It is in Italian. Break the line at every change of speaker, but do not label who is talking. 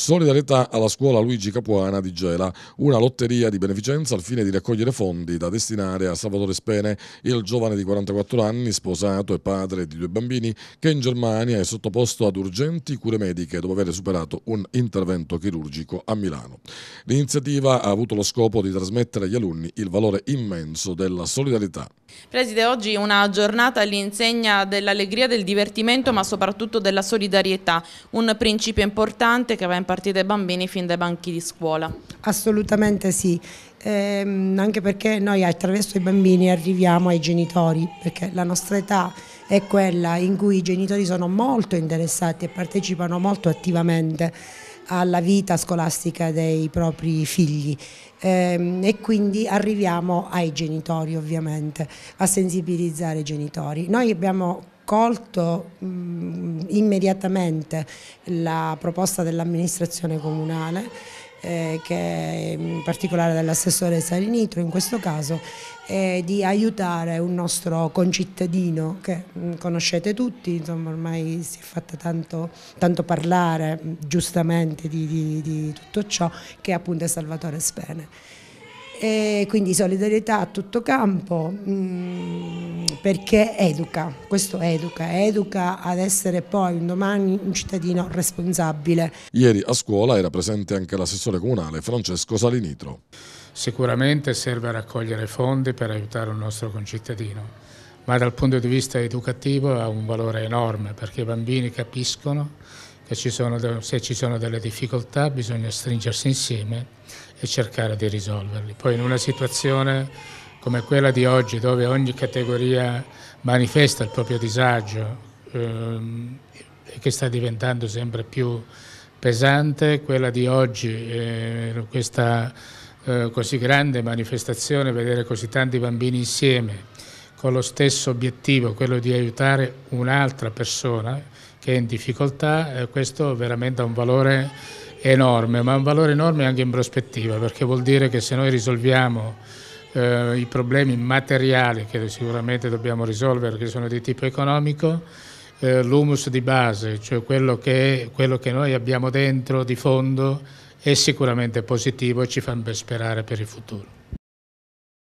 Solidarietà alla scuola Luigi Capuana di Gela, una lotteria di beneficenza al fine di raccogliere fondi da destinare a Salvatore Spene, il giovane di 44 anni, sposato e padre di due bambini, che in Germania è sottoposto ad urgenti cure mediche dopo aver superato un intervento chirurgico a Milano. L'iniziativa ha avuto lo scopo di trasmettere agli alunni il valore immenso della solidarietà
Preside, oggi è una giornata all'insegna dell'allegria, del divertimento ma soprattutto della solidarietà, un principio importante che va impartito ai bambini fin dai banchi di scuola.
Assolutamente sì, eh, anche perché noi attraverso i bambini arriviamo ai genitori, perché la nostra età è quella in cui i genitori sono molto interessati e partecipano molto attivamente alla vita scolastica dei propri figli ehm, e quindi arriviamo ai genitori ovviamente, a sensibilizzare i genitori. Noi abbiamo colto mm, immediatamente la proposta dell'amministrazione comunale eh, che in particolare dall'assessore Salinitro in questo caso, è di aiutare un nostro concittadino che mm, conoscete tutti, insomma ormai si è fatta tanto, tanto parlare mm, giustamente di, di, di tutto ciò, che appunto è Salvatore Spene. E quindi solidarietà a tutto campo. Mh, mm, perché educa, questo educa, educa ad essere poi un domani un cittadino responsabile.
Ieri a scuola era presente anche l'assessore comunale Francesco Salinitro.
Sicuramente serve a raccogliere fondi per aiutare un nostro concittadino, ma dal punto di vista educativo ha un valore enorme perché i bambini capiscono che ci sono, se ci sono delle difficoltà bisogna stringersi insieme e cercare di risolverli. Poi in una situazione come quella di oggi dove ogni categoria manifesta il proprio disagio ehm, che sta diventando sempre più pesante, quella di oggi, eh, questa eh, così grande manifestazione, vedere così tanti bambini insieme con lo stesso obiettivo, quello di aiutare un'altra persona che è in difficoltà, eh, questo veramente ha un valore enorme, ma un valore enorme anche in prospettiva, perché vuol dire che se noi risolviamo eh, i problemi materiali che sicuramente dobbiamo risolvere, che sono di tipo economico, eh, l'humus di base, cioè quello che, quello che noi abbiamo dentro di fondo, è sicuramente positivo e ci fa sperare per il futuro.